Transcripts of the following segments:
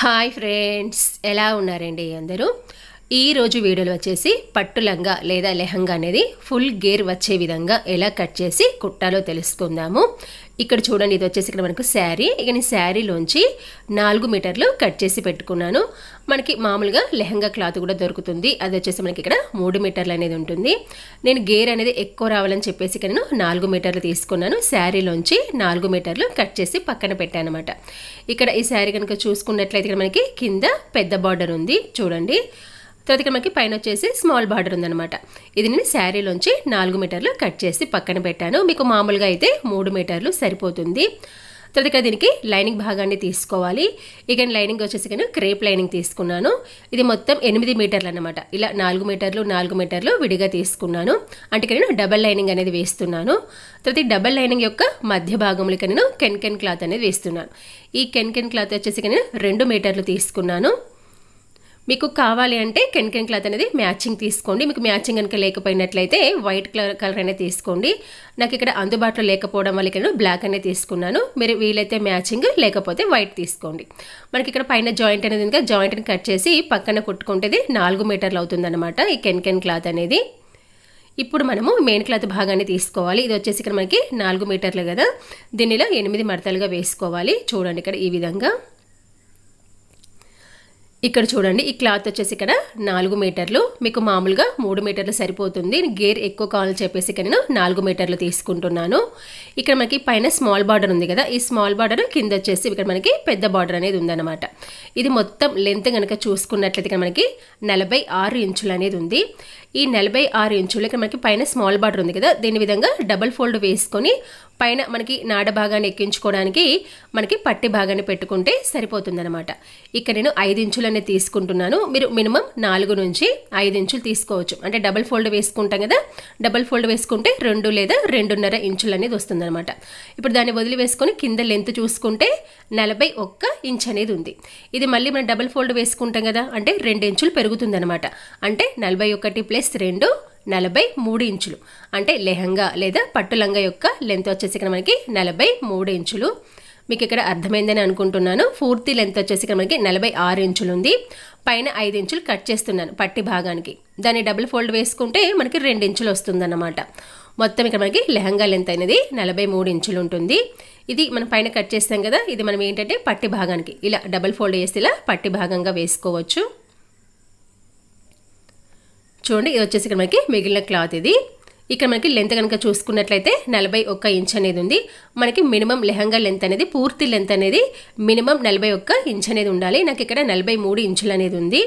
hi friends ఎలా ఉన్నారండి అందరూ ఈరోజు వీడియోలో వచ్చేసి పట్టు లంగా లేదా లెహంగా అనేది ఫుల్ గేర్ వచ్చే విధంగా ఎలా కట్ చేసి కుట్టాలో తెలుసుకుందాము ఇక్కడ చూడండి ఇది వచ్చేసి ఇక్కడ మనకు శారీ ఇక నేను శారీలోంచి నాలుగు మీటర్లు కట్ చేసి పెట్టుకున్నాను మనకి మామూలుగా లెహంగా క్లాత్ కూడా దొరుకుతుంది అది వచ్చేసి మనకి ఇక్కడ మూడు మీటర్లు అనేది ఉంటుంది నేను గేర్ అనేది ఎక్కువ రావాలని చెప్పేసి నేను నాలుగు మీటర్లు తీసుకున్నాను శారీలోంచి నాలుగు మీటర్లు కట్ చేసి పక్కన పెట్టాను అనమాట ఇక్కడ ఈ శారీ కనుక చూసుకున్నట్లయితే ఇక్కడ మనకి కింద పెద్ద బార్డర్ ఉంది చూడండి తర్వాత ఇక్కడ మనకి పైన వచ్చేసి స్మాల్ బార్డర్ ఉందనమాట ఇది నేను శారీలోంచి నాలుగు మీటర్లు కట్ చేసి పక్కన పెట్టాను మీకు మామూలుగా అయితే మూడు మీటర్లు సరిపోతుంది తర్వాత ఇక్కడ దీనికి లైనింగ్ భాగాన్ని తీసుకోవాలి ఇక లైనింగ్ వచ్చేసి కానీ క్రేప్ లైనింగ్ తీసుకున్నాను ఇది మొత్తం ఎనిమిది మీటర్లు అనమాట ఇలా నాలుగు మీటర్లు నాలుగు మీటర్లు విడిగా తీసుకున్నాను అంటే ఇక్కడ నేను డబల్ లైనింగ్ అనేది వేస్తున్నాను తర్వాత డబల్ లైనింగ్ యొక్క మధ్య భాగంలో నేను కెన్ కెన్ క్లాత్ అనేది వేస్తున్నాను ఈ కెన్ కెన్ క్లాత్ వచ్చేసి కానీ రెండు మీటర్లు తీసుకున్నాను మీకు కావాలి అంటే కెన్కెన్ క్లాత్ అనేది మ్యాచింగ్ తీసుకోండి మీకు మ్యాచింగ్ కనుక లేకపోయినట్లయితే వైట్ కలర్ కలర్ అనేది తీసుకోండి నాకు ఇక్కడ అందుబాటులో లేకపోవడం వల్ల నేను బ్లాక్ అనేది తీసుకున్నాను మీరు వీలైతే మ్యాచింగ్ లేకపోతే వైట్ తీసుకోండి మనకి ఇక్కడ పైన జాయింట్ అనేది ఇంకా జాయింట్ని కట్ చేసి పక్కన కుట్టుకుంటేది నాలుగు మీటర్లు అవుతుందన్నమాట ఈ కెన్కెన్ క్లాత్ అనేది ఇప్పుడు మనము మెయిన్ క్లాత్ భాగాన్ని తీసుకోవాలి ఇది వచ్చేసి ఇక్కడ మనకి నాలుగు మీటర్లు కదా దీనిలో ఎనిమిది మడతలుగా వేసుకోవాలి చూడండి ఇక్కడ ఈ విధంగా ఇక్కడ చూడండి ఈ క్లాత్ వచ్చేసి ఇక్కడ నాలుగు మీటర్లు మీకు మామూలుగా మూడు మీటర్లు సరిపోతుంది గేర్ ఎక్కువ కావాలని చెప్పేసి ఇక్కడ నేను నాలుగు మీటర్లు తీసుకుంటున్నాను ఇక్కడ మనకి పైన స్మాల్ బార్డర్ ఉంది కదా ఈ స్మాల్ బార్డర్ కింద వచ్చేసి ఇక్కడ మనకి పెద్ద బార్డర్ అనేది ఉందన్నమాట ఇది మొత్తం లెంత్ కనుక చూసుకున్నట్లయితే మనకి నలభై ఆరు ఇంచులు అనేది ఉంది ఈ నలభై ఆరు ఇంచులు ఇక్కడ మనకి పైన స్మాల్ బార్డర్ ఉంది కదా దీని విధంగా డబల్ ఫోల్డ్ వేసుకొని పైన మనకి నాడ భాగాన్ని ఎక్కించుకోవడానికి మనకి పట్టి భాగాన్ని పెట్టుకుంటే సరిపోతుందన్నమాట ఇక్కడ నేను ఐదు ఇంచులు కొలతలన్నీ తీసుకుంటున్నాను మీరు మినిమం నాలుగు నుంచి ఐదు ఇంచులు తీసుకోవచ్చు అంటే డబల్ ఫోల్డ్ వేసుకుంటాం కదా డబల్ ఫోల్డ్ వేసుకుంటే రెండు లేదా రెండున్నర ఇంచులు అనేది వస్తుందన్నమాట ఇప్పుడు దాన్ని వదిలి వేసుకొని కింద లెంత్ చూసుకుంటే నలభై ఒక్క ఇంచ్ అనేది ఉంది ఇది మళ్ళీ మనం డబల్ ఫోల్డ్ వేసుకుంటాం కదా అంటే రెండు ఇంచులు పెరుగుతుందనమాట అంటే నలభై ఒకటి ప్లస్ రెండు నలభై మూడు ఇంచులు అంటే లెహంగా లేదా పట్టు లంగా యొక్క లెంత్ వచ్చేసి ఇక్కడ మనకి నలభై మూడు ఇంచులు మీకు ఇక్కడ అర్థమైందని అనుకుంటున్నాను పూర్తి లెంత్ వచ్చేసి ఇక్కడ మనకి నలభై ఆరు ఇంచులు ఉంది పైన ఐదు ఇంచులు కట్ చేస్తున్నాను పట్టి భాగానికి దాన్ని డబుల్ ఫోల్డ్ వేసుకుంటే మనకి రెండు ఇంచులు వస్తుందన్నమాట మొత్తం ఇక్కడ మనకి లెహంగా లెంత్ అనేది నలభై మూడు ఇంచులు ఉంటుంది ఇది మనం పైన కట్ చేస్తాం కదా ఇది మనం ఏంటంటే పట్టి భాగానికి ఇలా డబుల్ ఫోల్డ్ చేసి ఇలా పట్టి భాగంగా వేసుకోవచ్చు చూడండి ఇది వచ్చేసి ఇక్కడ మనకి మిగిలిన క్లాత్ ఇది ఇక్కడ మనకి లెంత్ కనుక చూసుకున్నట్లయితే నలభై ఒక్క ఇంచ్ అనేది ఉంది మనకి మినిమం లెహంగా లెంత్ అనేది పూర్తి లెంత్ అనేది మినిమం నలభై ఒక్క ఇంచ్ అనేది ఉండాలి నాకు ఇక్కడ నలభై మూడు ఇంచులు అనేది ఉంది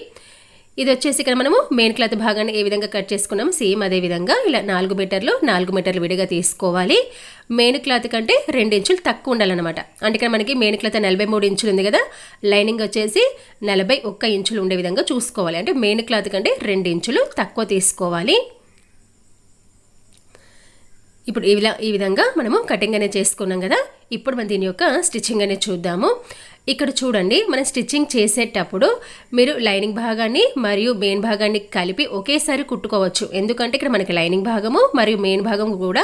ఇది వచ్చేసి ఇక్కడ మనము మెయిన్ క్లాత్ భాగాన్ని ఏ విధంగా కట్ చేసుకున్నాము సేమ్ అదే విధంగా ఇలా నాలుగు మీటర్లు నాలుగు మీటర్లు విడిగా తీసుకోవాలి మెయిన్ క్లాత్ కంటే రెండు ఇంచులు తక్కువ ఉండాలన్నమాట అంటే ఇక్కడ మనకి మెయిన్ క్లాత్ నలభై మూడు ఇంచులు ఉంది కదా లైనింగ్ వచ్చేసి నలభై ఒక్క ఇంచులు ఉండే విధంగా చూసుకోవాలి అంటే మెయిన్ క్లాత్ కంటే రెండు ఇంచులు తక్కువ తీసుకోవాలి ఇప్పుడు ఈ విధంగా మనము కటింగ్ అనేది చేసుకున్నాం కదా ఇప్పుడు మనం దీని యొక్క స్టిచ్చింగ్ అనేది చూద్దాము ఇక్కడ చూడండి మనం స్టిచ్చింగ్ చేసేటప్పుడు మీరు లైనింగ్ భాగాన్ని మరియు మెయిన్ భాగాన్ని కలిపి ఒకేసారి కుట్టుకోవచ్చు ఎందుకంటే ఇక్కడ మనకి లైనింగ్ భాగము మరియు మెయిన్ భాగం కూడా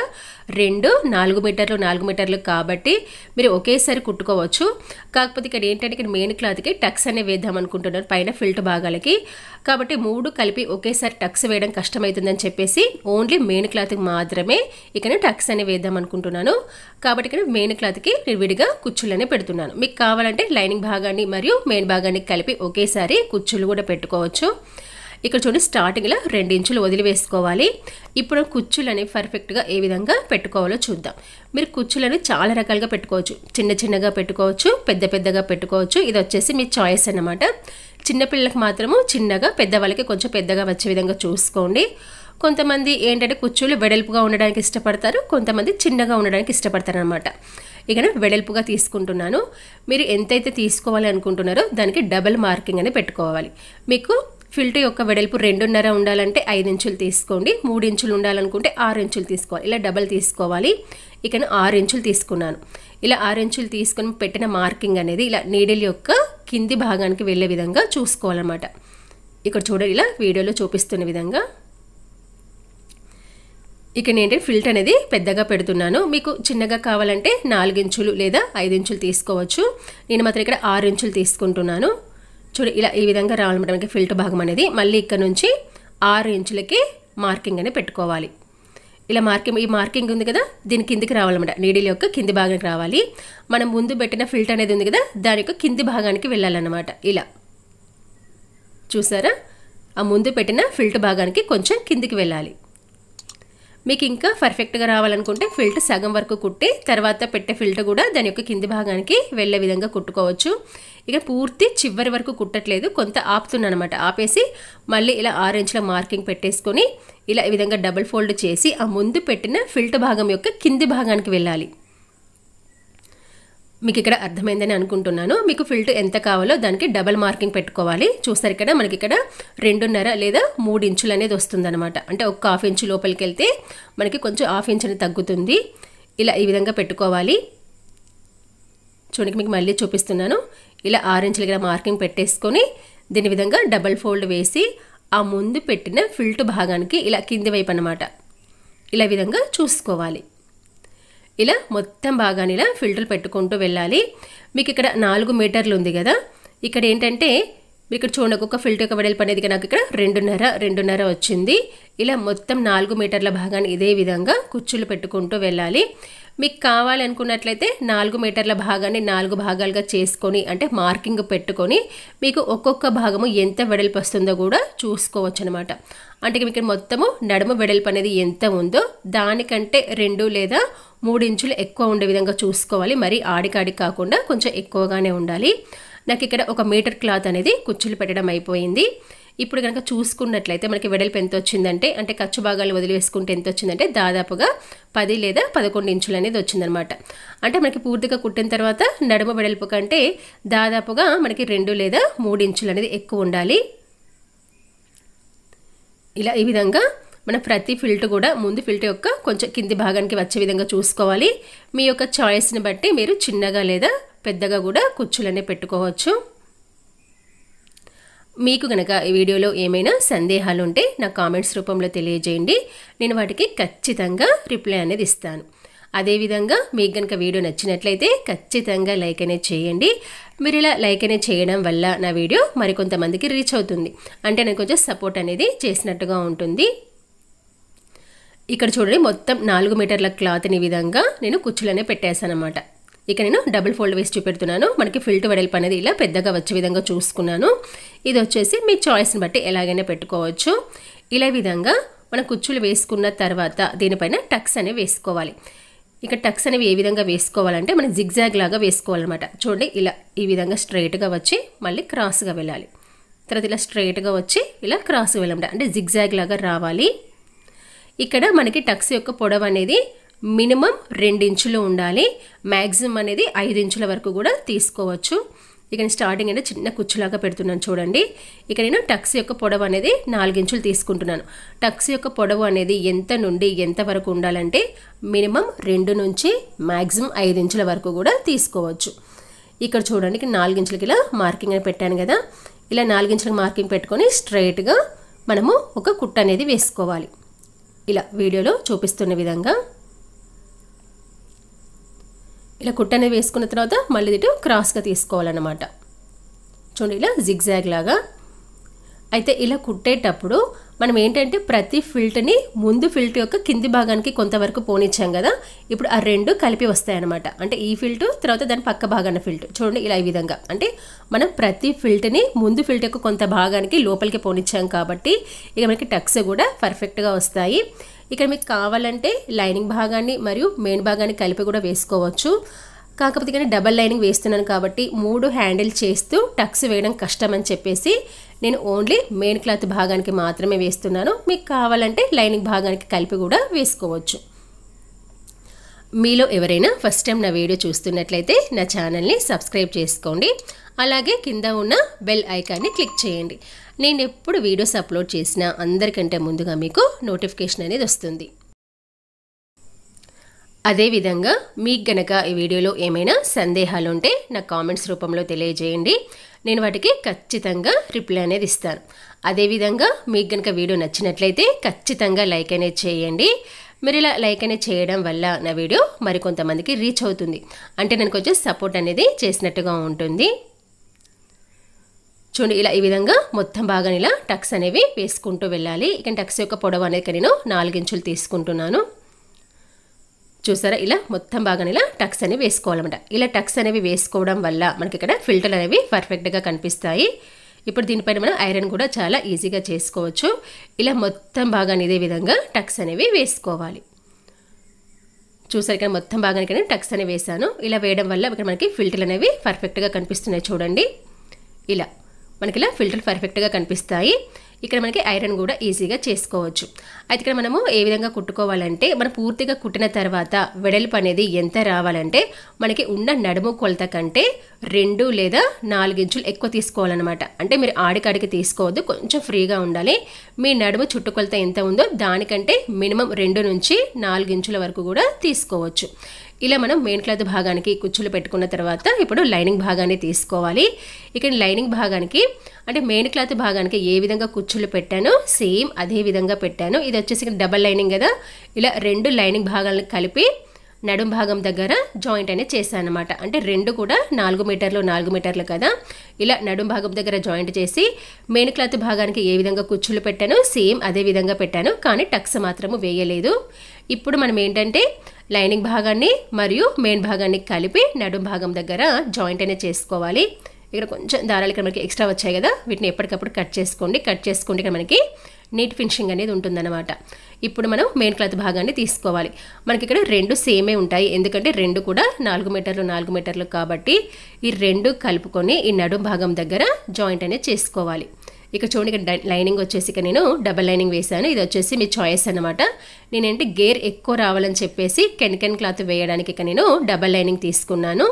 రెండు నాలుగు మీటర్లు నాలుగు మీటర్లు కాబట్టి మీరు ఒకేసారి కుట్టుకోవచ్చు కాకపోతే ఇక్కడ ఏంటంటే ఇక్కడ మెయిన్ క్లాత్కి టక్స్ అనే వేద్దాం అనుకుంటున్నారు పైన ఫిల్ట్ భాగాలకి కాబట్టి మూడు కలిపి ఒకేసారి టక్స్ వేయడం కష్టమవుతుందని చెప్పేసి ఓన్లీ మెయిన్ క్లాత్కి మాత్రమే ఇక్కడ టక్స్ అనే వేద్దాం అనుకుంటున్నాను కాబట్టి ఇక్కడ మెయిన్ క్లాత్ అతికి విడిగా కుచ్చులనే పెడుతున్నాను మీకు కావాలంటే లైనింగ్ భాగాన్ని మరియు మెయిన్ భాగాన్ని కలిపి ఒకేసారి కుచ్చులు కూడా పెట్టుకోవచ్చు ఇక్కడ చూడండి స్టార్టింగ్లో రెండు ఇంచులు వదిలివేసుకోవాలి ఇప్పుడు కుచ్చులు అనేవి పర్ఫెక్ట్గా ఏ విధంగా పెట్టుకోవాలో చూద్దాం మీరు కుచ్చులను చాలా రకాలుగా పెట్టుకోవచ్చు చిన్న చిన్నగా పెట్టుకోవచ్చు పెద్ద పెద్దగా పెట్టుకోవచ్చు ఇది వచ్చేసి మీ చాయిస్ అన్నమాట చిన్నపిల్లలకు మాత్రము చిన్నగా పెద్దవాళ్ళకి కొంచెం పెద్దగా వచ్చే విధంగా చూసుకోండి కొంతమంది ఏంటంటే కుచ్చులు వెడల్పుగా ఉండడానికి ఇష్టపడతారు కొంతమంది చిన్నగా ఉండడానికి ఇష్టపడతారు అనమాట ఇక్కడ వెడల్పుగా తీసుకుంటున్నాను మీరు ఎంతైతే తీసుకోవాలి అనుకుంటున్నారో దానికి డబల్ మార్కింగ్ అని పెట్టుకోవాలి మీకు ఫిల్టర్ యొక్క వెడల్పు రెండున్నర ఉండాలంటే ఐదు ఇంచులు తీసుకోండి మూడు ఇంచులు ఉండాలనుకుంటే ఆరు ఇంచులు తీసుకోవాలి ఇలా డబల్ తీసుకోవాలి ఇక ఆరు ఇంచులు తీసుకున్నాను ఇలా ఆరు ఇంచులు తీసుకొని పెట్టిన మార్కింగ్ అనేది ఇలా నీడిల్ యొక్క కింది భాగానికి వెళ్ళే విధంగా చూసుకోవాలన్నమాట ఇక్కడ చూడండి ఇలా వీడియోలో చూపిస్తున్న విధంగా ఇక నేను ఫిల్ట్ అనేది పెద్దగా పెడుతున్నాను మీకు చిన్నగా కావాలంటే నాలుగించులు లేదా ఇంచులు తీసుకోవచ్చు నేను మాత్రం ఇక్కడ ఆరు ఇంచులు తీసుకుంటున్నాను చూడు ఇలా ఈ విధంగా రావాలన్నమాట మనకి ఫిల్ట్ భాగం అనేది మళ్ళీ ఇక్కడ నుంచి ఆరు ఇంచులకి మార్కింగ్ అనేది పెట్టుకోవాలి ఇలా మార్కింగ్ ఈ మార్కింగ్ ఉంది కదా దీని కిందికి రావాలన్నమాట నీడిల్ యొక్క కింది భాగానికి రావాలి మనం ముందు పెట్టిన ఫిల్ట్ అనేది ఉంది కదా దాని యొక్క కింది భాగానికి వెళ్ళాలన్నమాట ఇలా చూసారా ఆ ముందు పెట్టిన ఫిల్ట్ భాగానికి కొంచెం కిందికి వెళ్ళాలి మీకు ఇంకా పర్ఫెక్ట్గా రావాలనుకుంటే ఫిల్టర్ సగం వరకు కుట్టి తర్వాత పెట్టే ఫిల్టర్ కూడా దాని యొక్క కింది భాగానికి వెళ్ళే విధంగా కుట్టుకోవచ్చు ఇక పూర్తి చివరి వరకు కుట్టట్లేదు కొంత ఆపుతున్నాను అనమాట ఆపేసి మళ్ళీ ఇలా ఆరెంజ్లో మార్కింగ్ పెట్టేసుకొని ఇలా ఈ విధంగా డబుల్ ఫోల్డ్ చేసి ఆ ముందు పెట్టిన ఫిల్టర్ భాగం యొక్క కింది భాగానికి వెళ్ళాలి మీకు ఇక్కడ అర్థమైందని అనుకుంటున్నాను మీకు ఫిల్ట్ ఎంత కావాలో దానికి డబల్ మార్కింగ్ పెట్టుకోవాలి చూస్తారు ఇక్కడ మనకి ఇక్కడ రెండున్నర లేదా మూడు ఇంచులు అనేది వస్తుందన్నమాట అంటే ఒక హాఫ్ ఇంచు లోపలికి వెళ్తే మనకి కొంచెం హాఫ్ ఇంచ్ అనేది తగ్గుతుంది ఇలా ఈ విధంగా పెట్టుకోవాలి చూడండి మీకు మళ్ళీ చూపిస్తున్నాను ఇలా ఆరు ఇంచులు ఇక్కడ మార్కింగ్ పెట్టేసుకొని దీని విధంగా డబల్ ఫోల్డ్ వేసి ఆ ముందు పెట్టిన ఫిల్ట్ భాగానికి ఇలా కింది వైపు అనమాట ఇలా విధంగా చూసుకోవాలి ఇలా మొత్తం బాగా ఇలా ఫిల్టర్ పెట్టుకుంటూ వెళ్ళాలి మీకు ఇక్కడ నాలుగు మీటర్లు ఉంది కదా ఇక్కడ ఏంటంటే మీరు ఇక్కడ చూడండి ఒక్కొక్క ఫిల్టర్ యొక్క వెడల్పు అనేది నాకు ఇక్కడ రెండున్నర రెండున్నర వచ్చింది ఇలా మొత్తం నాలుగు మీటర్ల భాగాన్ని ఇదే విధంగా కుర్చీలు పెట్టుకుంటూ వెళ్ళాలి మీకు కావాలనుకున్నట్లయితే నాలుగు మీటర్ల భాగాన్ని నాలుగు భాగాలుగా చేసుకొని అంటే మార్కింగ్ పెట్టుకొని మీకు ఒక్కొక్క భాగము ఎంత వెడల్పు వస్తుందో కూడా చూసుకోవచ్చు అనమాట అంటే మీకు మొత్తము నడుము వెడల్పు అనేది ఎంత ఉందో దానికంటే రెండు లేదా మూడు ఇంచులు ఎక్కువ ఉండే విధంగా చూసుకోవాలి మరి ఆడికాడి కాకుండా కొంచెం ఎక్కువగానే ఉండాలి నాకు ఇక్కడ ఒక మీటర్ క్లాత్ అనేది కుచ్చులు పెట్టడం అయిపోయింది ఇప్పుడు కనుక చూసుకున్నట్లయితే మనకి వెడల్పు ఎంత వచ్చిందంటే అంటే ఖర్చు భాగాలు వదిలివేసుకుంటే ఎంత వచ్చిందంటే దాదాపుగా పది లేదా పదకొండు ఇంచులు అనేది వచ్చిందనమాట అంటే మనకి పూర్తిగా కుట్టిన తర్వాత నడుమ వెడల్పు కంటే దాదాపుగా మనకి రెండు లేదా మూడు ఇంచులు అనేది ఎక్కువ ఉండాలి ఇలా ఈ విధంగా మన ప్రతి ఫిల్ట్ కూడా ముందు ఫిల్ట్ యొక్క కొంచెం కింది భాగానికి వచ్చే విధంగా చూసుకోవాలి మీ యొక్క చాయిస్ని బట్టి మీరు చిన్నగా లేదా పెద్దగా కూడా కుచ్చులనే పెట్టుకోవచ్చు మీకు గనక ఈ వీడియోలో ఏమైనా సందేహాలు ఉంటే నా కామెంట్స్ రూపంలో తెలియజేయండి నేను వాటికి ఖచ్చితంగా రిప్లై అనేది ఇస్తాను అదేవిధంగా మీకు కనుక వీడియో నచ్చినట్లయితే ఖచ్చితంగా లైక్ అనే చేయండి మీరు ఇలా లైక్ అనే చేయడం వల్ల నా వీడియో మరికొంతమందికి రీచ్ అవుతుంది అంటే నాకు కొంచెం సపోర్ట్ అనేది చేసినట్టుగా ఉంటుంది ఇక్కడ చూడండి మొత్తం నాలుగు మీటర్ల క్లాత్ని విధంగా నేను కుచ్చులనే పెట్టేశాను అనమాట ఇక నేను డబుల్ ఫోల్డ్ వేసి చూపెడుతున్నాను మనకి ఫిల్ట్ వెడల్పు అనేది ఇలా పెద్దగా వచ్చే విధంగా చూసుకున్నాను ఇది వచ్చేసి మీ చాయిస్ని బట్టి ఎలాగైనా పెట్టుకోవచ్చు ఇలా విధంగా మన కుచ్చులు వేసుకున్న తర్వాత దీనిపైన టక్స్ అనేవి వేసుకోవాలి ఇక టక్స్ అనేవి ఏ విధంగా వేసుకోవాలంటే మనం జిగ్జాగ్ లాగా వేసుకోవాలన్నమాట చూడండి ఇలా ఈ విధంగా స్ట్రైట్గా వచ్చి మళ్ళీ క్రాస్గా వెళ్ళాలి తర్వాత ఇలా స్ట్రైట్గా వచ్చి ఇలా క్రాస్గా వెళ్ళాలి అంటే జిగ్జాగ్ లాగా రావాలి ఇక్కడ మనకి టక్స్ యొక్క పొడవు అనేది మినిమం రెండించులు ఉండాలి మ్యాక్సిమం అనేది ఐదు ఇంచుల వరకు కూడా తీసుకోవచ్చు ఇక నేను స్టార్టింగ్ అనేది చిన్న కుచ్చులాగా పెడుతున్నాను చూడండి ఇక నేను టక్స్ యొక్క పొడవు అనేది నాలుగించులు తీసుకుంటున్నాను టక్స్ యొక్క పొడవు అనేది ఎంత నుండి ఎంత వరకు ఉండాలంటే మినిమం రెండు నుంచి మ్యాక్సిమం ఐదు ఇంచుల వరకు కూడా తీసుకోవచ్చు ఇక్కడ చూడండి నాలుగించులకి ఇలా మార్కింగ్ అని పెట్టాను కదా ఇలా నాలుగించులకు మార్కింగ్ పెట్టుకొని స్ట్రైట్గా మనము ఒక కుట్ట అనేది వేసుకోవాలి ఇలా వీడియోలో చూపిస్తున్న విధంగా ఇలా కుట్టనే వేసుకున్న తర్వాత మళ్ళీ ఇటు క్రాస్గా తీసుకోవాలన్నమాట చూడండి ఇలా జిగ్జాగ్ లాగా అయితే ఇలా కుట్టేటప్పుడు మనం ఏంటంటే ప్రతి ఫిల్ట్ని ముందు ఫిల్ట్ యొక్క కింది భాగానికి కొంతవరకు పోనిచ్చాం కదా ఇప్పుడు ఆ రెండు కలిపి వస్తాయన్నమాట అంటే ఈ ఫిల్ట్ తర్వాత దాని పక్క భాగాన ఫిల్ట్ చూడండి ఇలా ఈ విధంగా అంటే మనం ప్రతి ఫిల్ట్ని ముందు ఫిల్ట్ యొక్క కొంత భాగానికి లోపలికి పోనిచ్చాం కాబట్టి ఇక మనకి టక్స్ కూడా పర్ఫెక్ట్గా వస్తాయి ఇక్కడ మీకు కావాలంటే లైనింగ్ భాగాన్ని మరియు మెయిన్ భాగాన్ని కలిపి కూడా వేసుకోవచ్చు కాకపోతే కానీ డబల్ లైనింగ్ వేస్తున్నాను కాబట్టి మూడు హ్యాండిల్ చేస్తూ టక్స్ వేయడం కష్టం అని చెప్పేసి నేను ఓన్లీ మెయిన్ క్లాత్ భాగానికి మాత్రమే వేస్తున్నాను మీకు కావాలంటే లైనింగ్ భాగానికి కలిపి కూడా వేసుకోవచ్చు మీలో ఎవరైనా ఫస్ట్ టైం నా వీడియో చూస్తున్నట్లయితే నా ఛానల్ని సబ్స్క్రైబ్ చేసుకోండి అలాగే కింద ఉన్న బెల్ ఐకాన్ని క్లిక్ చేయండి నేను ఎప్పుడు వీడియోస్ అప్లోడ్ చేసినా అందరికంటే ముందుగా మీకు నోటిఫికేషన్ అనేది వస్తుంది అదేవిధంగా మీకు గనక ఈ వీడియోలో ఏమైనా సందేహాలు ఉంటే నా కామెంట్స్ రూపంలో తెలియజేయండి నేను వాటికి ఖచ్చితంగా రిప్లై అనేది ఇస్తాను అదేవిధంగా మీకు గనక వీడియో నచ్చినట్లయితే ఖచ్చితంగా లైక్ అనేది చేయండి మీరు ఇలా లైక్ అనేది చేయడం వల్ల నా వీడియో మరికొంతమందికి రీచ్ అవుతుంది అంటే నేను కొంచెం సపోర్ట్ అనేది చేసినట్టుగా ఉంటుంది చూడండి ఇలా ఈ విధంగా మొత్తం బాగా ఇలా టక్స్ అనేవి వేసుకుంటూ వెళ్ళాలి ఇక టక్స్ యొక్క పొడవు అనేది నేను నాలుగించులు తీసుకుంటున్నాను చూసారా ఇలా మొత్తం బాగా ఇలా టక్స్ అనేవి వేసుకోవాలన్నమాట ఇలా టక్స్ అనేవి వేసుకోవడం వల్ల మనకి ఇక్కడ ఫిల్టర్ అనేవి పర్ఫెక్ట్గా కనిపిస్తాయి ఇప్పుడు దీనిపైన మనం ఐరన్ కూడా చాలా ఈజీగా చేసుకోవచ్చు ఇలా మొత్తం భాగాన్ని ఇదే విధంగా టక్స్ అనేవి వేసుకోవాలి చూసారు కానీ మొత్తం బాగానే కానీ టక్స్ అనేవి వేసాను ఇలా వేయడం వల్ల ఇక్కడ మనకి ఫిల్టర్లు అనేవి పర్ఫెక్ట్గా కనిపిస్తున్నాయి చూడండి ఇలా మనకి ఇలా ఫిల్టర్ పర్ఫెక్ట్గా కనిపిస్తాయి ఇక్కడ మనకి ఐరన్ కూడా ఈజీగా చేసుకోవచ్చు అయితే ఇక్కడ మనము ఏ విధంగా కుట్టుకోవాలంటే మనం పూర్తిగా కుట్టిన తర్వాత వెడల్పు అనేది ఎంత రావాలంటే మనకి ఉన్న నడుము కొలత కంటే రెండు లేదా నాలుగించులు ఎక్కువ తీసుకోవాలన్నమాట అంటే మీరు ఆడికాడికి తీసుకోవద్దు కొంచెం ఫ్రీగా ఉండాలి మీ నడుము చుట్టుకొలత ఎంత ఉందో దానికంటే మినిమం రెండు నుంచి నాలుగించుల వరకు కూడా తీసుకోవచ్చు ఇలా మనం మెయిన్ క్లాత్ భాగానికి కుచ్చులు పెట్టుకున్న తర్వాత ఇప్పుడు లైనింగ్ భాగాన్ని తీసుకోవాలి ఇక్కడ లైనింగ్ భాగానికి అంటే మెయిన్ క్లాత్ భాగానికి ఏ విధంగా కుచ్చు ఉచ్చులు పెట్టాను సేమ్ అదే విధంగా పెట్టాను ఇది వచ్చేసి డబల్ లైనింగ్ కదా ఇలా రెండు లైనింగ్ భాగాలను కలిపి నడుం భాగం దగ్గర జాయింట్ అనేది చేశాను అనమాట అంటే రెండు కూడా నాలుగు మీటర్లు నాలుగు మీటర్లు కదా ఇలా నడుం భాగం దగ్గర జాయింట్ చేసి మెయిన్ క్లాత్ భాగానికి ఏ విధంగా కుచ్చులు పెట్టాను సేమ్ అదే విధంగా పెట్టాను కానీ టక్స్ మాత్రము వేయలేదు ఇప్పుడు మనం ఏంటంటే లైనింగ్ భాగాన్ని మరియు మెయిన్ భాగాన్ని కలిపి నడుం భాగం దగ్గర జాయింట్ అనేది చేసుకోవాలి ఇక్కడ కొంచెం దారాలు ఇక్కడ మనకి ఎక్స్ట్రా వచ్చాయి కదా వీటిని ఎప్పటికప్పుడు కట్ చేసుకోండి కట్ చేసుకోండి ఇక్కడ మనకి నీట్ ఫినిషింగ్ అనేది ఉంటుందన్నమాట ఇప్పుడు మనం మెయిన్ క్లాత్ భాగాన్ని తీసుకోవాలి మనకి ఇక్కడ రెండు సేమే ఉంటాయి ఎందుకంటే రెండు కూడా నాలుగు మీటర్లు నాలుగు మీటర్లు కాబట్టి ఈ రెండు కలుపుకొని ఈ నడుం భాగం దగ్గర జాయింట్ అనేది చేసుకోవాలి ఇక చూడండి ఇక్కడ లైనింగ్ వచ్చేసి ఇక నేను డబల్ లైనింగ్ వేశాను ఇది వచ్చేసి మీ చాయిస్ అనమాట నేనేంటి గేర్ ఎక్కువ రావాలని చెప్పేసి కెన్ కెన్ క్లాత్ వేయడానికి ఇక నేను డబల్ లైనింగ్ తీసుకున్నాను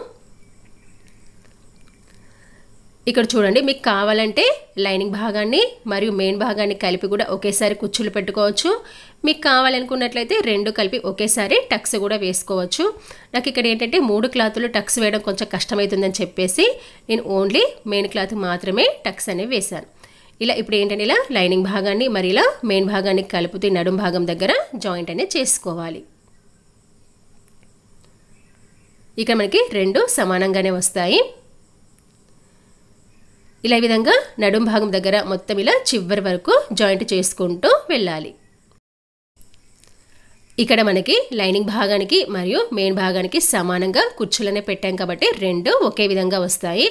ఇక్కడ చూడండి మీకు కావాలంటే లైనింగ్ భాగాన్ని మరియు మెయిన్ భాగాన్ని కలిపి కూడా ఒకేసారి కుచ్చులు పెట్టుకోవచ్చు మీకు కావాలనుకున్నట్లయితే రెండు కలిపి ఒకేసారి టక్స్ కూడా వేసుకోవచ్చు నాకు ఇక్కడ ఏంటంటే మూడు క్లాతులు టక్స్ వేయడం కొంచెం కష్టమవుతుందని చెప్పేసి నేను ఓన్లీ మెయిన్ క్లాత్ మాత్రమే టక్స్ అనేవి వేశాను ఇలా ఇప్పుడు ఏంటంటే ఇలా లైనింగ్ భాగాన్ని మరి ఇలా మెయిన్ భాగాన్ని కలుపుతూ నడుం భాగం దగ్గర జాయింట్ అనేది చేసుకోవాలి ఇక మనకి రెండు సమానంగానే వస్తాయి ఇలా విధంగా నడుం భాగం దగ్గర మొత్తం ఇలా చివరి వరకు జాయింట్ చేసుకుంటూ వెళ్ళాలి ఇక్కడ మనకి లైనింగ్ భాగానికి మరియు మెయిన్ భాగానికి సమానంగా కుర్చీలనే పెట్టాం కాబట్టి రెండు ఒకే విధంగా వస్తాయి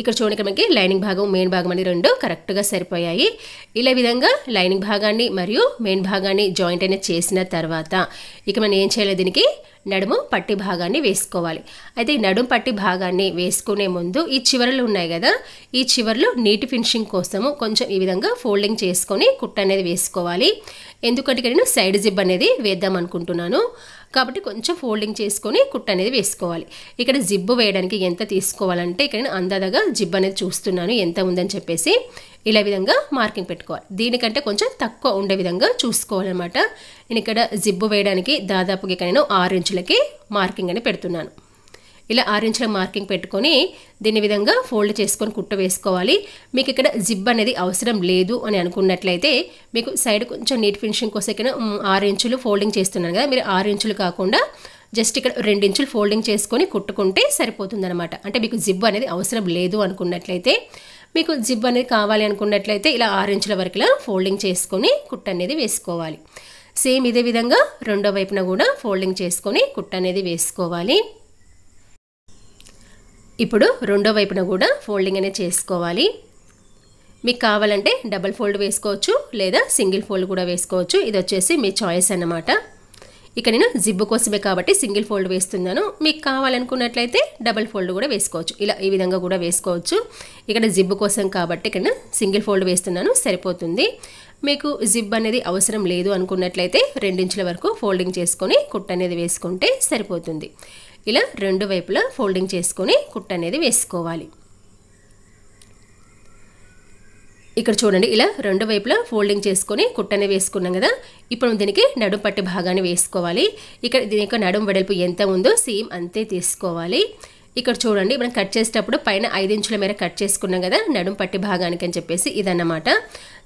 ఇక్కడ చూడండి మనకి లైనింగ్ భాగం మెయిన్ భాగం అనేది రెండు కరెక్ట్గా సరిపోయాయి ఇలా విధంగా లైనింగ్ భాగాన్ని మరియు మెయిన్ భాగాన్ని జాయింట్ అనేది చేసిన తర్వాత ఇక మనం ఏం చేయాలి దీనికి నడుము పట్టి భాగాన్ని వేసుకోవాలి అయితే ఈ నడుము పట్టి భాగాన్ని వేసుకునే ముందు ఈ చివరలు ఉన్నాయి కదా ఈ చివరలు నీటి ఫినిషింగ్ కోసము కొంచెం ఈ విధంగా ఫోల్డింగ్ చేసుకొని కుట్ట అనేది వేసుకోవాలి ఎందుకంటే నేను సైడ్ జిబ్ అనేది వేద్దాం అనుకుంటున్నాను కాబట్టి కొంచెం ఫోల్డింగ్ చేసుకొని కుట్ట అనేది వేసుకోవాలి ఇక్కడ జిబ్బు వేయడానికి ఎంత తీసుకోవాలంటే ఇక్కడ నేను అందాదగా జిబ్ అనేది చూస్తున్నాను ఎంత ఉందని చెప్పేసి ఇలా విధంగా మార్కింగ్ పెట్టుకోవాలి దీనికంటే కొంచెం తక్కువ ఉండే విధంగా చూసుకోవాలన్నమాట నేను ఇక్కడ జిబ్బు వేయడానికి దాదాపుగా ఇక్కడ నేను ఆరు ఇంచులకి మార్కింగ్ అని పెడుతున్నాను ఇలా ఆరెంజ్లో మార్కింగ్ పెట్టుకొని దీని విధంగా ఫోల్డ్ చేసుకొని కుట్ట వేసుకోవాలి మీకు ఇక్కడ జిబ్ అనేది అవసరం లేదు అని అనుకున్నట్లయితే మీకు సైడ్ కొంచెం నీట్ ఫినిషింగ్ కోసం ఇక్కడ ఆరు ఇంచులు ఫోల్డింగ్ చేస్తున్నాను కదా మీరు ఆరు ఇంచులు కాకుండా జస్ట్ ఇక్కడ రెండు ఇంచులు ఫోల్డింగ్ చేసుకొని కుట్టుకుంటే సరిపోతుందనమాట అంటే మీకు జిబ్ అనేది అవసరం లేదు అనుకున్నట్లయితే మీకు జిబ్ అనేది కావాలి అనుకున్నట్లయితే ఇలా ఆరు ఇంచుల వరకు ఇలా ఫోల్డింగ్ చేసుకొని కుట్ట అనేది వేసుకోవాలి సేమ్ ఇదే విధంగా రెండో వైపున కూడా ఫోల్డింగ్ చేసుకొని కుట్ట అనేది వేసుకోవాలి ఇప్పుడు రెండో వైపున కూడా ఫోల్డింగ్ అనేది చేసుకోవాలి మీకు కావాలంటే డబల్ ఫోల్డ్ వేసుకోవచ్చు లేదా సింగిల్ ఫోల్డ్ కూడా వేసుకోవచ్చు ఇది వచ్చేసి మీ చాయిస్ అన్నమాట ఇక నేను జిబ్బు కోసమే కాబట్టి సింగిల్ ఫోల్డ్ వేస్తున్నాను మీకు కావాలనుకున్నట్లయితే డబల్ ఫోల్డ్ కూడా వేసుకోవచ్చు ఇలా ఈ విధంగా కూడా వేసుకోవచ్చు ఇక్కడ జిబ్బు కోసం కాబట్టి ఇక్కడ సింగిల్ ఫోల్డ్ వేస్తున్నాను సరిపోతుంది మీకు జిబ్ అనేది అవసరం లేదు అనుకున్నట్లయితే రెండించుల వరకు ఫోల్డింగ్ చేసుకొని కుట్ అనేది వేసుకుంటే సరిపోతుంది ఇలా రెండు వైపులా ఫోల్డింగ్ చేసుకొని కుట్ట అనేది వేసుకోవాలి ఇక్కడ చూడండి ఇలా రెండు వైపులా ఫోల్డింగ్ చేసుకొని కుట్టని వేసుకున్నాం కదా ఇప్పుడు దీనికి నడుం పట్టి భాగాన్ని వేసుకోవాలి ఇక్కడ దీని యొక్క నడుం వెడల్పు ఎంత ఉందో సేమ్ అంతే తీసుకోవాలి ఇక్కడ చూడండి మనం కట్ చేసేటప్పుడు పైన ఐదించుల మేర కట్ చేసుకున్నాం కదా నడుం పట్టి భాగానికి అని చెప్పేసి ఇదన్నమాట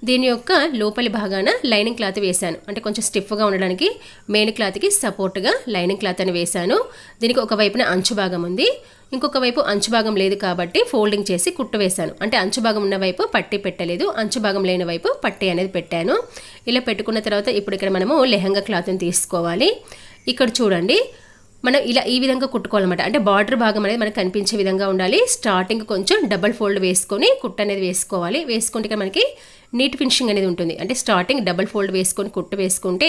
దీని యొక్క లోపలి భాగాన లైనింగ్ క్లాత్ వేశాను అంటే కొంచెం స్టిఫ్గా ఉండడానికి మెయిన్ క్లాత్కి సపోర్ట్గా లైనింగ్ క్లాత్ అని వేశాను దీనికి ఒక వైపున అంచు భాగం ఉంది ఇంకొక వైపు అంచు భాగం లేదు కాబట్టి ఫోల్డింగ్ చేసి కుట్టు వేశాను అంటే అంచు భాగం ఉన్న వైపు పట్టి పెట్టలేదు అంచు భాగం లేని వైపు పట్టి అనేది పెట్టాను ఇలా పెట్టుకున్న తర్వాత ఇప్పుడు ఇక్కడ మనము లెహంగా క్లాత్ని తీసుకోవాలి ఇక్కడ చూడండి మనం ఇలా ఈ విధంగా కుట్టుకోవాలన్నమాట అంటే బార్డర్ భాగం అనేది మనకు కనిపించే విధంగా ఉండాలి స్టార్టింగ్ కొంచెం డబల్ ఫోల్డ్ వేసుకొని కుట్ట అనేది వేసుకోవాలి వేసుకుంటే మనకి నీట్ ఫినిషింగ్ అనేది ఉంటుంది అంటే స్టార్టింగ్ డబల్ ఫోల్డ్ వేసుకొని కుట్టు వేసుకుంటే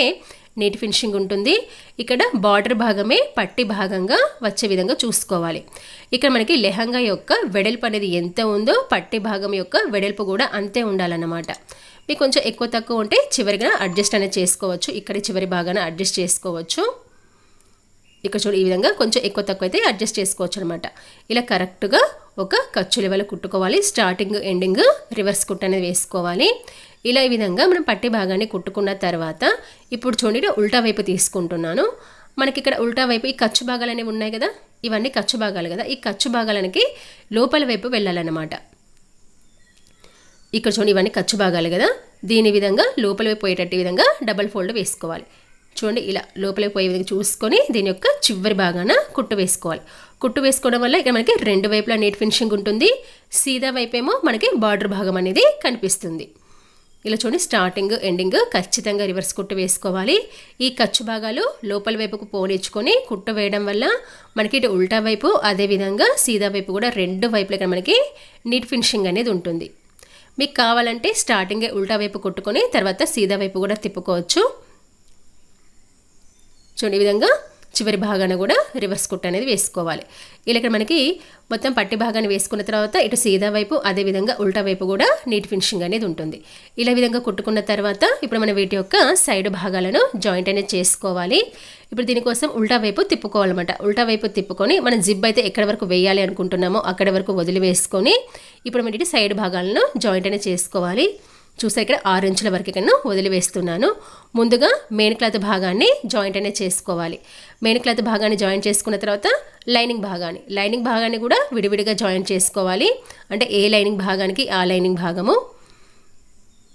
నీట్ ఫినిషింగ్ ఉంటుంది ఇక్కడ బార్డర్ భాగమే పట్టి భాగంగా వచ్చే విధంగా చూసుకోవాలి ఇక్కడ మనకి లెహంగా యొక్క వెడల్పు అనేది ఎంత ఉందో పట్టి భాగం యొక్క వెడల్పు కూడా అంతే ఉండాలన్నమాట మీకు కొంచెం ఎక్కువ తక్కువ ఉంటే చివరిగా అడ్జస్ట్ అనేది చేసుకోవచ్చు ఇక్కడ చివరి భాగాన అడ్జస్ట్ చేసుకోవచ్చు ఇక చూడు ఈ విధంగా కొంచెం ఎక్కువ తక్కువ అయితే అడ్జస్ట్ చేసుకోవచ్చు అనమాట ఇలా కరెక్ట్గా ఒక ఖర్చు లెవెల్ కుట్టుకోవాలి స్టార్టింగ్ ఎండింగ్ రివర్స్ కుట్ అనేది వేసుకోవాలి ఇలా ఈ విధంగా మనం పట్టి భాగాన్ని కుట్టుకున్న తర్వాత ఇప్పుడు చూడండి ఉల్టా వైపు తీసుకుంటున్నాను మనకి ఇక్కడ ఉల్టా వైపు ఈ ఖర్చు భాగాలు అనేవి ఉన్నాయి కదా ఇవన్నీ ఖర్చు భాగాలు కదా ఈ ఖర్చు భాగాలకి లోపల వైపు వెళ్ళాలన్నమాట ఇక్కడ చూడండి ఇవన్నీ ఖర్చు భాగాలు కదా దీని విధంగా లోపల వైపు పోయేటట్టు విధంగా డబల్ ఫోల్డ్ వేసుకోవాలి చూడండి ఇలా లోపలికి పోయే విధంగా చూసుకొని దీని యొక్క చివరి భాగాన కుట్టు వేసుకోవాలి కుట్టు వేసుకోవడం వల్ల ఇక్కడ మనకి రెండు వైపులా నీట్ ఫినిషింగ్ ఉంటుంది సీదా వైపేమో మనకి బార్డర్ భాగం అనేది కనిపిస్తుంది ఇలా చూడండి స్టార్టింగ్ ఎండింగ్ ఖచ్చితంగా రివర్స్ కుట్టు వేసుకోవాలి ఈ ఖర్చు భాగాలు లోపల వైపుకు పోనిచ్చుకొని కుట్టు వేయడం వల్ల మనకి ఇటు ఉల్టా వైపు అదేవిధంగా సీదా వైపు కూడా రెండు వైపులకి మనకి నీట్ ఫినిషింగ్ అనేది ఉంటుంది మీకు కావాలంటే స్టార్టింగే ఉల్టా వైపు కుట్టుకొని తర్వాత సీదా వైపు కూడా తిప్పుకోవచ్చు చూడండి ఈ విధంగా చివరి భాగాన కూడా రివర్స్ కుట్ అనేది వేసుకోవాలి ఇలా ఇక్కడ మనకి మొత్తం పట్టి భాగాన్ని వేసుకున్న తర్వాత ఇటు సీదా వైపు అదేవిధంగా ఉల్టా వైపు కూడా నీట్ ఫినిషింగ్ అనేది ఉంటుంది ఇలా విధంగా కుట్టుకున్న తర్వాత ఇప్పుడు మనం వీటి యొక్క సైడ్ భాగాలను జాయింట్ అనేది చేసుకోవాలి ఇప్పుడు దీనికోసం ఉల్టా వైపు తిప్పుకోవాలన్నమాట ఉల్టా వైపు తిప్పుకొని మనం జిబ్ అయితే ఎక్కడ వరకు వేయాలి అనుకుంటున్నామో అక్కడ వరకు వదిలి వేసుకొని ఇప్పుడు మన ఇటు సైడ్ భాగాలను జాయింట్ అనేది చేసుకోవాలి చూసా ఇక్కడ ఆరు ఇంచుల వరకు ఇక్కడ వదిలివేస్తున్నాను ముందుగా మెయిన్ క్లాత్ భాగాన్ని జాయింట్ అనేది చేసుకోవాలి మెయిన్ క్లాత్ భాగాన్ని జాయింట్ చేసుకున్న తర్వాత లైనింగ్ భాగాన్ని లైనింగ్ భాగాన్ని కూడా విడివిడిగా జాయింట్ చేసుకోవాలి అంటే ఏ లైనింగ్ భాగానికి ఆ లైనింగ్ భాగము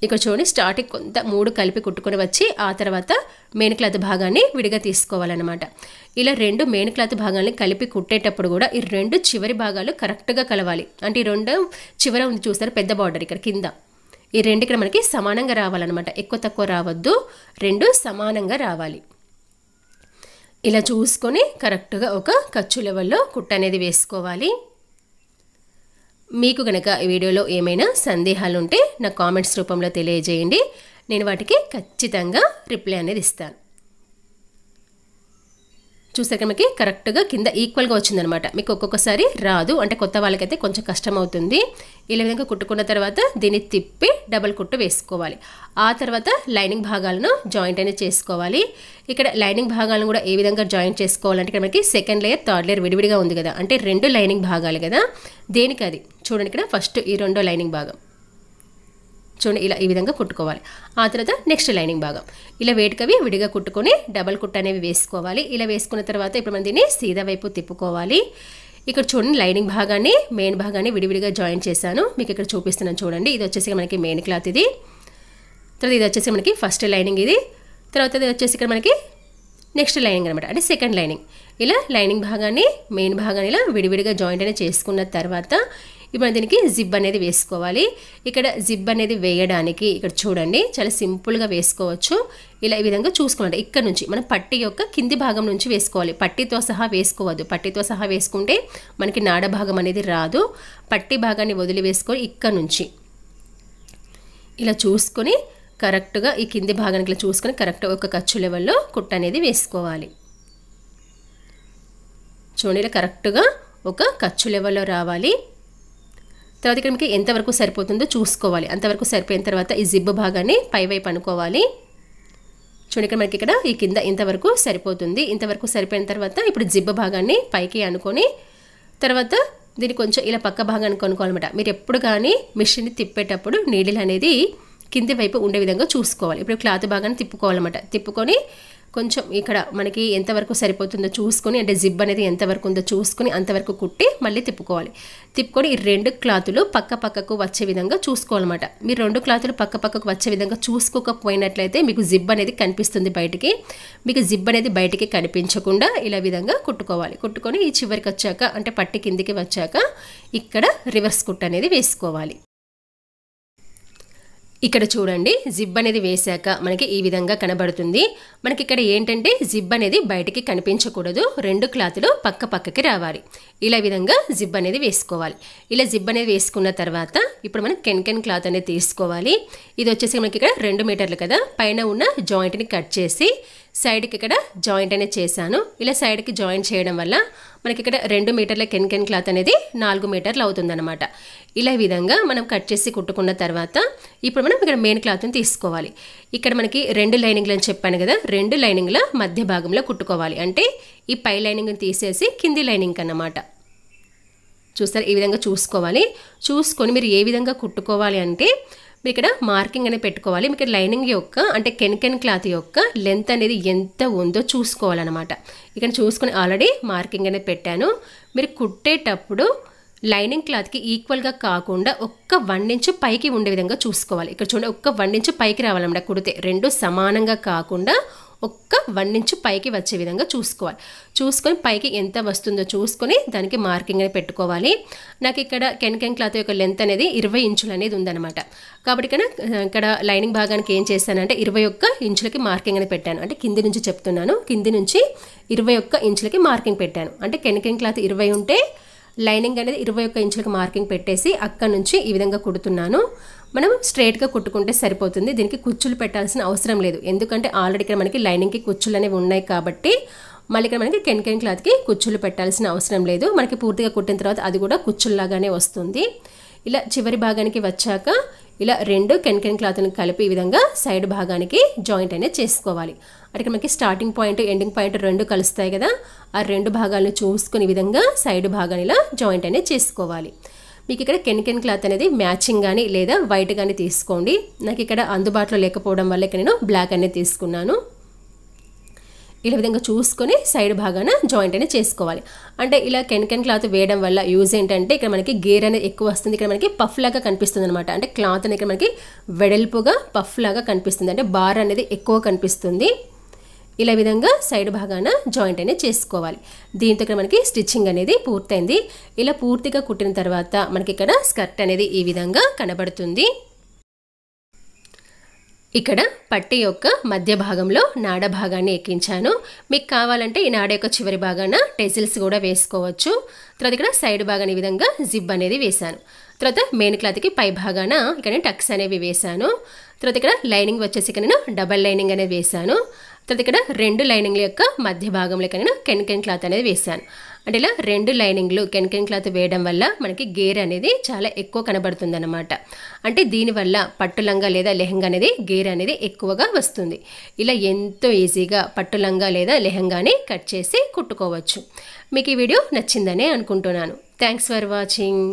ఇక్కడ చూడండి స్టార్టింగ్ కొంత మూడు కలిపి కుట్టుకొని వచ్చి ఆ తర్వాత మెయిన్ క్లాత్ భాగాన్ని విడిగా తీసుకోవాలన్నమాట ఇలా రెండు మెయిన్ క్లాత్ భాగాన్ని కలిపి కుట్టేటప్పుడు కూడా ఈ రెండు చివరి భాగాలు కరెక్ట్గా కలవాలి అంటే ఈ రెండు చివర ఉంది చూస్తారు పెద్ద బార్డర్ ఇక్కడ కింద ఈ రెండు ఇక్కడ మనకి సమానంగా రావాలన్నమాట ఎక్కువ తక్కువ రావద్దు రెండు సమానంగా రావాలి ఇలా చూసుకొని కరెక్ట్గా ఒక ఖర్చు లెవెల్లో కుట్ట అనేది వేసుకోవాలి మీకు కనుక ఈ వీడియోలో ఏమైనా సందేహాలు ఉంటే నా కామెంట్స్ రూపంలో తెలియజేయండి నేను వాటికి ఖచ్చితంగా రిప్లై అనేది ఇస్తాను చూసాక మనకి కరెక్ట్గా కింద ఈక్వల్గా వచ్చిందనమాట మీకు ఒక్కొక్కసారి రాదు అంటే కొత్త వాళ్ళకైతే కొంచెం కష్టం అవుతుంది ఇలా విధంగా కుట్టుకున్న తర్వాత దీన్ని తిప్పి డబల్ కుట్టు వేసుకోవాలి ఆ తర్వాత లైనింగ్ భాగాలను జాయింట్ అనేది చేసుకోవాలి ఇక్కడ లైనింగ్ భాగాలను కూడా ఏ విధంగా జాయింట్ చేసుకోవాలంటే ఇక్కడ మనకి సెకండ్ లేయర్ థర్డ్ లేయర్ విడివిడిగా ఉంది కదా అంటే రెండు లైనింగ్ భాగాలు కదా దేనికి అది చూడండి ఇక్కడ ఫస్ట్ ఈ రెండో లైనింగ్ భాగం చూడండి ఇలా ఈ విధంగా కుట్టుకోవాలి ఆ తర్వాత నెక్స్ట్ లైనింగ్ భాగం ఇలా వేటుకవి విడిగా కుట్టుకొని డబల్ కుట్ అనేవి వేసుకోవాలి ఇలా వేసుకున్న తర్వాత ఇప్పుడు మనం దీన్ని సీదా వైపు తిప్పుకోవాలి ఇక్కడ చూడండి లైనింగ్ భాగాన్ని మెయిన్ భాగాన్ని విడివిడిగా జాయిన్ చేశాను మీకు ఇక్కడ చూపిస్తున్నాను చూడండి ఇది వచ్చేసి మనకి మెయిన్ క్లాత్ ఇది తర్వాత ఇది వచ్చేసి మనకి ఫస్ట్ లైనింగ్ ఇది తర్వాత ఇది వచ్చేసి ఇక్కడ మనకి నెక్స్ట్ లైనింగ్ అనమాట అంటే సెకండ్ లైనింగ్ ఇలా లైనింగ్ భాగాన్ని మెయిన్ భాగాన్ని ఇలా విడివిడిగా జాయింట్ అనేది చేసుకున్న తర్వాత ఇప్పుడు దీనికి జిబ్ అనేది వేసుకోవాలి ఇక్కడ జిబ్ అనేది వేయడానికి ఇక్కడ చూడండి చాలా సింపుల్గా వేసుకోవచ్చు ఇలా ఈ విధంగా చూసుకోండి ఇక్కడ నుంచి మనం పట్టి యొక్క కింది భాగం నుంచి వేసుకోవాలి పట్టితో సహా వేసుకోవద్దు పట్టితో సహా వేసుకుంటే మనకి నాడ భాగం అనేది రాదు పట్టి భాగాన్ని వదిలి వేసుకొని ఇక్కడ నుంచి ఇలా చూసుకొని కరెక్ట్గా ఈ కింది భాగానికి ఇలా చూసుకొని కరెక్ట్ ఒక ఖర్చు లెవెల్లో కుట్ట అనేది వేసుకోవాలి చూడండి ఇలా కరెక్ట్గా ఒక ఖర్చు లెవెల్లో రావాలి తర్వాత ఇక్కడ మీకు ఎంతవరకు సరిపోతుందో చూసుకోవాలి అంతవరకు సరిపోయిన తర్వాత ఈ జిబ్బు భాగాన్ని పైవైపు అనుకోవాలి చూడండి ఇక్కడ మనకి ఇక్కడ ఈ కింద ఇంతవరకు సరిపోతుంది ఇంతవరకు సరిపోయిన తర్వాత ఇప్పుడు జిబ్బు భాగాన్ని పైకి అనుకొని తర్వాత దీన్ని కొంచెం ఇలా పక్క భాగాన్ని కొనుక్కోవాలన్నమాట మీరు ఎప్పుడు కానీ మిషన్ని తిప్పేటప్పుడు నీడిల్ అనేది కింది వైపు ఉండే విధంగా చూసుకోవాలి ఇప్పుడు క్లాత్ భాగాన్ని తిప్పుకోవాలన్నమాట తిప్పుకొని కొంచెం ఇక్కడ మనకి ఎంతవరకు సరిపోతుందో చూసుకొని అంటే జిబ్ అనేది ఎంతవరకు ఉందో చూసుకొని అంతవరకు కుట్టి మళ్ళీ తిప్పుకోవాలి తిప్పుకొని ఈ రెండు క్లాతులు పక్క పక్కకు వచ్చే విధంగా చూసుకోవాలన్నమాట మీరు రెండు క్లాతులు పక్క పక్కకు వచ్చే విధంగా చూసుకోకపోయినట్లయితే మీకు జిబ్ అనేది కనిపిస్తుంది బయటికి మీకు జిబ్ అనేది బయటికి కనిపించకుండా ఇలా విధంగా కుట్టుకోవాలి కుట్టుకొని ఈ చివరికి వచ్చాక అంటే పట్టి కిందికి వచ్చాక ఇక్కడ రివర్స్ కుట్ అనేది వేసుకోవాలి ఇక్కడ చూడండి జిబ్ అనేది వేశాక మనకి ఈ విధంగా కనబడుతుంది మనకి ఇక్కడ ఏంటంటే జిబ్ అనేది బయటికి కనిపించకూడదు రెండు క్లాతులు పక్క పక్కకి రావాలి ఇలా విధంగా జిబ్ అనేది వేసుకోవాలి ఇలా జిబ్ అనేది వేసుకున్న తర్వాత ఇప్పుడు మనం కెన్కెన్ క్లాత్ అనేది తీసుకోవాలి ఇది వచ్చేసి మనకి ఇక్కడ రెండు మీటర్లు కదా పైన ఉన్న జాయింట్ని కట్ చేసి సైడ్కి ఇక్కడ జాయింట్ అనేది చేశాను ఇలా సైడ్కి జాయింట్ చేయడం వల్ల మనకి ఇక్కడ రెండు మీటర్ల కెన్కెన్ క్లాత్ అనేది నాలుగు మీటర్లు అవుతుందన్నమాట ఇలా విధంగా మనం కట్ చేసి కుట్టుకున్న తర్వాత ఇప్పుడు మనం ఇక్కడ మెయిన్ క్లాత్ని తీసుకోవాలి ఇక్కడ మనకి రెండు లైనింగ్లు అని చెప్పాను కదా రెండు లైనింగ్ల మధ్య భాగంలో కుట్టుకోవాలి అంటే ఈ పై లైనింగ్ని తీసేసి కింది లైనింగ్ అన్నమాట చూస్తారు ఈ విధంగా చూసుకోవాలి చూసుకొని మీరు ఏ విధంగా కుట్టుకోవాలి అంటే ఇక్కడ మార్కింగ్ అనేది పెట్టుకోవాలి మీకు లైనింగ్ యొక్క అంటే కెన్కెన్ క్లాత్ యొక్క లెంత్ అనేది ఎంత ఉందో చూసుకోవాలన్నమాట ఇక్కడ చూసుకుని ఆల్రెడీ మార్కింగ్ అనేది పెట్టాను మీరు కుట్టేటప్పుడు లైనింగ్ క్లాత్కి ఈక్వల్గా కాకుండా ఒక్క వన్ ఇంచు పైకి ఉండే విధంగా చూసుకోవాలి ఇక్కడ చూడండి ఒక్క వన్ ఇంచు పైకి రావాలన్నమాట కుడితే రెండు సమానంగా కాకుండా ఒక్క వన్ ఇంచ్ పైకి వచ్చే విధంగా చూసుకోవాలి చూసుకొని పైకి ఎంత వస్తుందో చూసుకొని దానికి మార్కింగ్ అనేది పెట్టుకోవాలి నాకు ఇక్కడ కెన్కెన్ క్లాత్ యొక్క లెంత్ అనేది ఇరవై ఇంచులు అనేది ఉందన్నమాట కాబట్టి ఇక్కడ ఇక్కడ లైనింగ్ భాగానికి ఏం చేశానంటే ఇరవై ఒక్క ఇంచులకి మార్కింగ్ అనేది పెట్టాను అంటే కింది నుంచి చెప్తున్నాను కింది నుంచి ఇరవై ఒక్క ఇంచులకి మార్కింగ్ పెట్టాను అంటే కెన్కెన్ క్లాత్ ఇరవై ఉంటే లైనింగ్ అనేది ఇరవై ఒక్క ఇంచులకు మార్కింగ్ పెట్టేసి అక్కడ నుంచి ఈ విధంగా కుడుతున్నాను మనం స్ట్రైట్గా కుట్టుకుంటే సరిపోతుంది దీనికి కుచ్చులు పెట్టాల్సిన అవసరం లేదు ఎందుకంటే ఆల్రెడీ ఇక్కడ మనకి లైనింగ్కి కుచ్చులు అనేవి ఉన్నాయి కాబట్టి మళ్ళీ ఇక్కడ మనకి కెన్కెన్ క్లాత్కి కుచ్చులు పెట్టాల్సిన అవసరం లేదు మనకి పూర్తిగా కుట్టిన తర్వాత అది కూడా కుచ్చుల్లాగానే వస్తుంది ఇలా చివరి భాగానికి వచ్చాక ఇలా రెండు కెన్కెన్ క్లాత్ని కలిపి ఈ విధంగా సైడ్ భాగానికి జాయింట్ అనేది చేసుకోవాలి అక్కడ మనకి స్టార్టింగ్ పాయింట్ ఎండింగ్ పాయింట్ రెండు కలుస్తాయి కదా ఆ రెండు భాగాలను చూసుకునే విధంగా సైడ్ భాగాన్ని ఇలా జాయింట్ అనేది చేసుకోవాలి మీకు ఇక్కడ కెన్కెన్ క్లాత్ అనేది మ్యాచింగ్ కానీ లేదా వైట్ కానీ తీసుకోండి నాకు ఇక్కడ అందుబాటులో లేకపోవడం వల్ల ఇక్కడ నేను బ్లాక్ అనేది తీసుకున్నాను ఇలా విధంగా చూసుకొని సైడ్ భాగాన జాయింట్ అనేది చేసుకోవాలి అంటే ఇలా కెన్కెన్ క్లాత్ వేయడం వల్ల యూజ్ ఏంటంటే ఇక్కడ మనకి గేర్ అనేది ఎక్కువ వస్తుంది ఇక్కడ మనకి పఫ్ లాగా కనిపిస్తుంది అనమాట అంటే క్లాత్ అనేది ఇక్కడ మనకి వెడల్పుగా పఫ్ లాగా కనిపిస్తుంది అంటే బార్ అనేది ఎక్కువ కనిపిస్తుంది ఇలా విధంగా సైడ్ భాగాన జాయింట్ అనేది చేసుకోవాలి దీంతో ఇక్కడ మనకి స్టిచ్చింగ్ అనేది పూర్తయింది ఇలా పూర్తిగా కుట్టిన తర్వాత మనకి ఇక్కడ స్కర్ట్ అనేది ఈ విధంగా కనబడుతుంది ఇక్కడ పట్టి యొక్క మధ్య భాగంలో నాడ భాగాన్ని ఎక్కించాను మీకు కావాలంటే ఈ నాడ యొక్క చివరి భాగాన టెజిల్స్ కూడా వేసుకోవచ్చు తర్వాత ఇక్కడ సైడ్ భాగాన్ని ఈ విధంగా జిబ్ అనేది వేశాను తర్వాత మెయిన్ క్లాత్కి పై భాగాన ఇక్కడ టక్స్ అనేవి వేశాను తర్వాత ఇక్కడ లైనింగ్ వచ్చేసి ఇక్కడ నేను డబల్ లైనింగ్ అనేది వేశాను తర్వాత ఇక్కడ రెండు లైనింగ్ల యొక్క మధ్య భాగంలో నేను కెన్కెన్ క్లాత్ అనేది వేశాను అంటే ఇలా రెండు లైనింగ్లు కెన్కెన్ క్లాత్ వేయడం వల్ల మనకి గేర్ అనేది చాలా ఎక్కువ కనబడుతుంది అనమాట అంటే దీనివల్ల పట్టులంగా లేదా లెహంగా అనేది గేర్ అనేది ఎక్కువగా వస్తుంది ఇలా ఎంతో ఈజీగా పట్టులంగా లేదా లెహంగాని కట్ చేసి కుట్టుకోవచ్చు మీకు ఈ వీడియో నచ్చిందనే అనుకుంటున్నాను థ్యాంక్స్ ఫర్ వాచింగ్